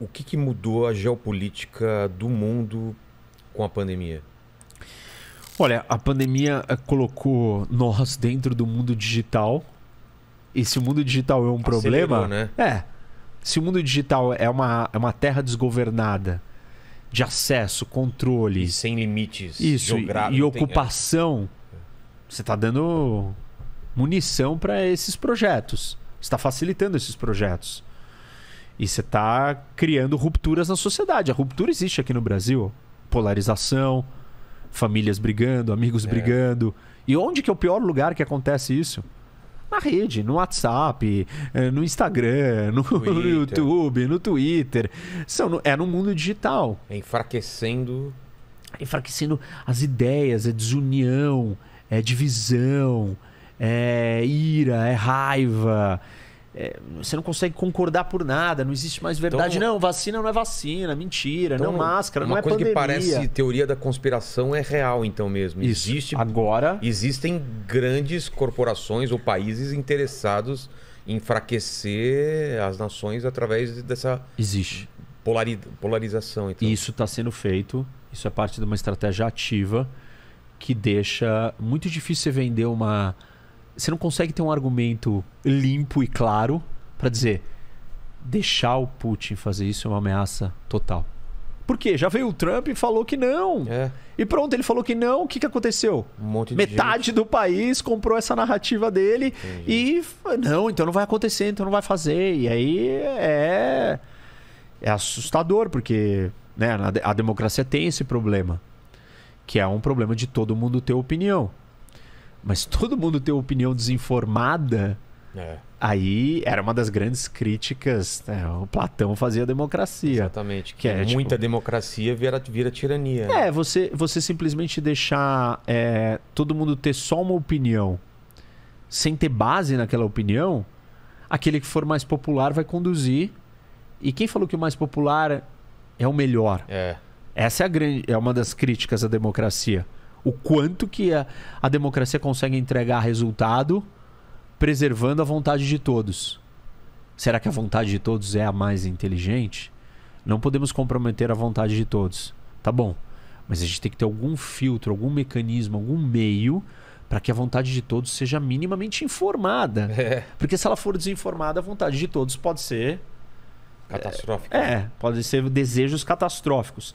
o que, que mudou a geopolítica do mundo com a pandemia? Olha, a pandemia eh, colocou nós dentro do mundo digital. E se o mundo digital é um Acelerou, problema. Né? É. Se o mundo digital é uma, é uma terra desgovernada de acesso, controle. E sem limites. Isso, e, ocupação. Você está dando munição para esses projetos. Está facilitando esses projetos. E você está criando rupturas na sociedade. A ruptura existe aqui no Brasil. Polarização, famílias brigando, amigos é. brigando. E onde que é o pior lugar que acontece isso? Na rede, no WhatsApp, eh, no Instagram, no, no YouTube, no Twitter. São, é no mundo digital. É enfraquecendo. É enfraquecendo as ideias, é desunião, é divisão, é ira, é raiva. É, você não consegue concordar por nada, não existe mais verdade. Então, não, vacina não é vacina, mentira, então, não máscara, não é pandemia. Então, uma é coisa que parece teoria da conspiração é real, então mesmo. Isso. Existe agora. Existem grandes corporações ou países interessados em enfraquecer as nações através dessa existe polari... polarização. Então. Isso está sendo feito. Isso é parte de uma estratégia ativa que deixa muito difícil você vender uma você não consegue ter um argumento limpo e claro para dizer deixar o Putin fazer isso é uma ameaça total. Por quê? Já veio o Trump e falou que não. É. E pronto, ele falou que não. O que, que aconteceu? Um Metade gente. do país comprou essa narrativa dele Entendi. e não, então não vai acontecer, então não vai fazer. E aí é é assustador porque né, a democracia tem esse problema que é um problema de todo mundo ter opinião. Mas todo mundo ter opinião desinformada. É. Aí era uma das grandes críticas. Né? O Platão fazia a democracia. Exatamente. Que, que é, muita tipo... democracia vira, vira tirania. Né? É, você, você simplesmente deixar é, todo mundo ter só uma opinião sem ter base naquela opinião, aquele que for mais popular vai conduzir. E quem falou que o mais popular é o melhor? É. Essa é, a grande, é uma das críticas à democracia o quanto que a, a democracia consegue entregar resultado preservando a vontade de todos. Será que a vontade de todos é a mais inteligente? Não podemos comprometer a vontade de todos. Tá bom. Mas a gente tem que ter algum filtro, algum mecanismo, algum meio para que a vontade de todos seja minimamente informada. É. Porque se ela for desinformada, a vontade de todos pode ser. Catastrófica. É, é, pode ser desejos catastróficos.